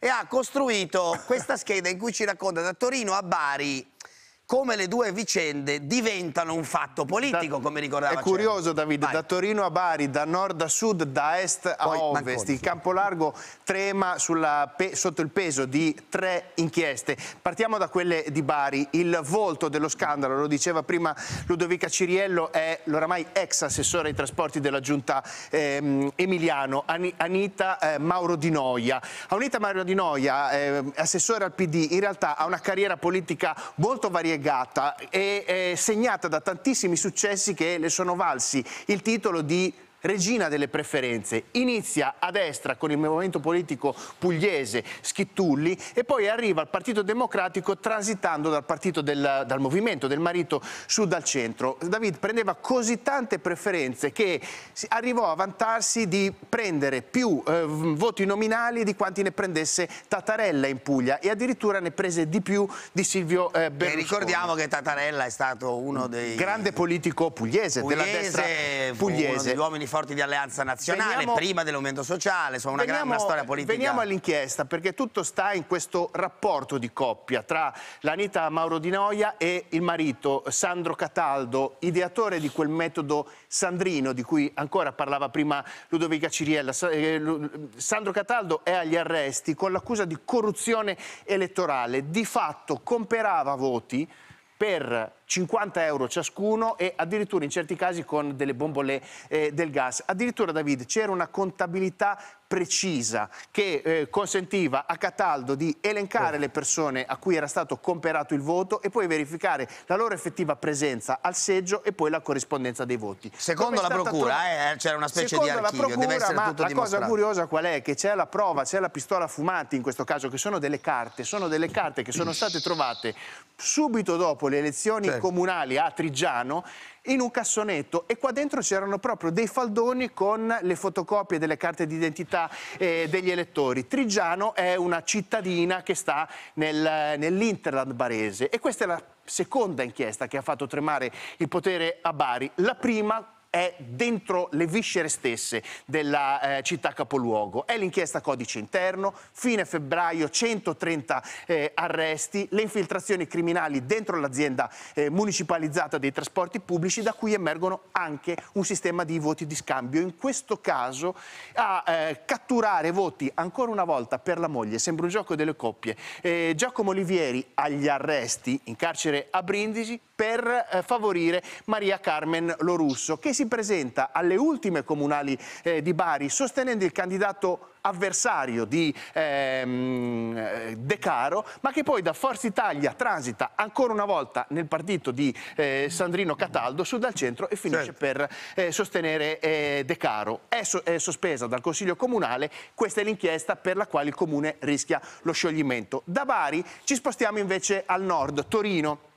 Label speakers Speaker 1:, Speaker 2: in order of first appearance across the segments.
Speaker 1: e ha costruito questa scheda in cui ci racconta da Torino a Bari come le due vicende diventano un fatto politico, da, come ricordava. È curioso Davide, da Torino a Bari, da nord a sud, da est a Poi, ovest, il campo largo trema sulla, sotto il peso di tre inchieste. Partiamo da quelle di Bari, il volto dello scandalo, lo diceva prima Ludovica Ciriello, è l'oramai ex assessore ai trasporti della giunta ehm, Emiliano, Anita eh, Mauro Di Noia. Anita Mauro Di Noia, eh, assessore al PD, in realtà ha una carriera politica molto variata variegata e eh, segnata da tantissimi successi che le sono valsi il titolo di regina delle preferenze, inizia a destra con il movimento politico pugliese Schittulli e poi arriva al Partito Democratico transitando dal, del, dal movimento del marito su dal centro. David prendeva così tante preferenze che arrivò a vantarsi di prendere più eh, voti nominali di quanti ne prendesse Tattarella in Puglia e addirittura ne prese di più di Silvio eh, Berlusconi. E ricordiamo che Tattarella è stato uno dei... Grande politico pugliese, pugliese della destra pugliese. Uno degli uomini forti di Alleanza Nazionale, veniamo, prima dell'aumento Sociale, insomma una grande storia politica. Veniamo all'inchiesta, perché tutto sta in questo rapporto di coppia tra l'Anita Mauro Di Noia e il marito Sandro Cataldo, ideatore di quel metodo sandrino di cui ancora parlava prima Ludovica Ciriella. Eh, Sandro Cataldo è agli arresti con l'accusa di corruzione elettorale, di fatto comperava voti per 50 euro ciascuno e addirittura in certi casi con delle bombole eh, del gas. Addirittura David c'era una contabilità precisa che eh, consentiva a Cataldo di elencare le persone a cui era stato comperato il voto e poi verificare la loro effettiva presenza al seggio e poi la corrispondenza dei voti. Secondo la procura tro... Eh, eh, c'era una specie di archivio, procura, deve essere ma tutto la La cosa curiosa qual è? Che c'è la prova, c'è la pistola fumati in questo caso, che sono delle carte, sono delle carte che sono state trovate subito dopo le elezioni certo. comunali a Trigiano in un cassonetto e qua dentro c'erano proprio dei faldoni con le fotocopie delle carte d'identità eh, degli elettori. Trigiano è una cittadina che sta nel, nell'Interland barese e questa è la seconda inchiesta che ha fatto tremare il potere a Bari. La prima è dentro le viscere stesse della eh, città capoluogo. È l'inchiesta codice interno, fine febbraio 130 eh, arresti, le infiltrazioni criminali dentro l'azienda eh, municipalizzata dei trasporti pubblici da cui emergono anche un sistema di voti di scambio. In questo caso a eh, catturare voti ancora una volta per la moglie, sembra un gioco delle coppie. Eh, Giacomo Olivieri agli arresti in carcere a Brindisi per eh, favorire Maria Carmen Lorusso che si si presenta alle ultime comunali eh, di Bari sostenendo il candidato avversario di ehm, eh, De Caro, ma che poi da Forza Italia transita ancora una volta nel partito di eh, Sandrino Cataldo, su dal centro e finisce certo. per eh, sostenere eh, De Caro. È, so è, sospesa dal Consiglio Comunale, questa è l'inchiesta per la quale il Comune rischia lo scioglimento. Da Bari ci spostiamo invece al nord, Torino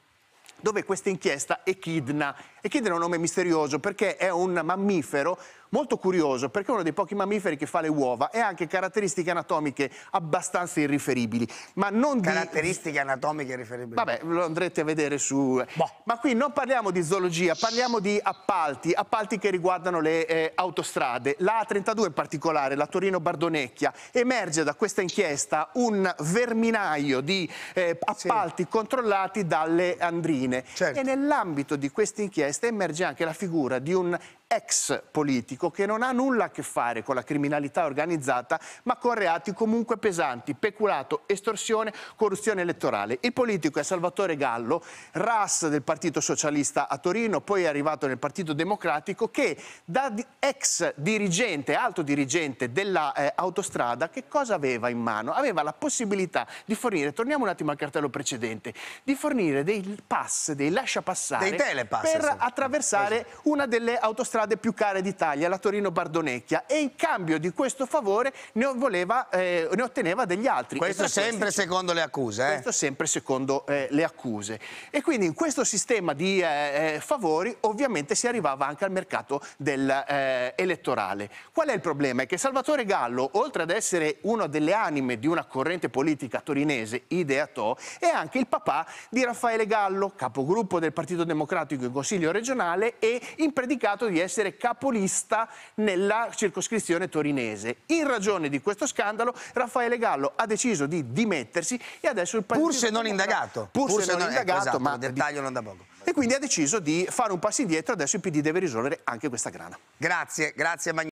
Speaker 1: dove questa inchiesta è Echidna. Echidna è un nome misterioso perché è un mammifero molto curioso perché è uno dei pochi mammiferi che fa le uova e ha anche caratteristiche anatomiche abbastanza irriferibili. Ma non caratteristiche di... anatomiche irriferibili. Vabbè, lo andrete a vedere su... Eh. Boh. Ma qui non parliamo di zoologia, parliamo di appalti, appalti che riguardano le eh, autostrade. La A32 in particolare, la Torino-Bardonecchia, emerge da questa inchiesta un verminaio di eh, appalti sì. controllati dalle andrine. Certo. E nell'ambito di questa inchiesta emerge anche la figura di un ex politico politico che non ha nulla a che fare con la criminalità organizzata, ma con reati comunque pesanti, peculato, estorsione, corruzione elettorale. Il politico è Salvatore Gallo, RAS del Partito Socialista a Torino, poi è arrivato nel Partito Democratico, che da ex dirigente, alto dirigente dell'autostrada, eh, che cosa aveva in mano? Aveva la possibilità di fornire, torniamo un attimo al cartello precedente, di fornire dei pass, dei lasciapassare, dei telepass, per sì. attraversare esatto. una delle autostrade più care d'Italia, Siviglia, la Torino Bardonecchia e in cambio di questo favore ne, voleva, eh, ne otteneva degli altri. Questo sempre secondo le accuse. Eh? Questo sempre secondo eh, le accuse. E quindi in questo sistema di eh, eh, favori ovviamente si arrivava anche al mercato eh, elettorale. Qual è il problema? È che Salvatore Gallo, oltre ad essere una delle anime di una corrente politica torinese, ideato, è anche il papà di Raffaele Gallo, capogruppo del Partito Democratico in Consiglio regionale e impredicato di essere capolista città nella circoscrizione torinese. In ragione di questo scandalo Raffaele Gallo ha deciso di dimettersi e adesso il partito... Pur se non indagato. Pur, pur se, se non, non ecco, indagato, esatto, ma... dettaglio non da poco. E quindi ha deciso di fare un passo indietro, adesso il PD deve risolvere anche questa grana. Grazie, grazie Magnani.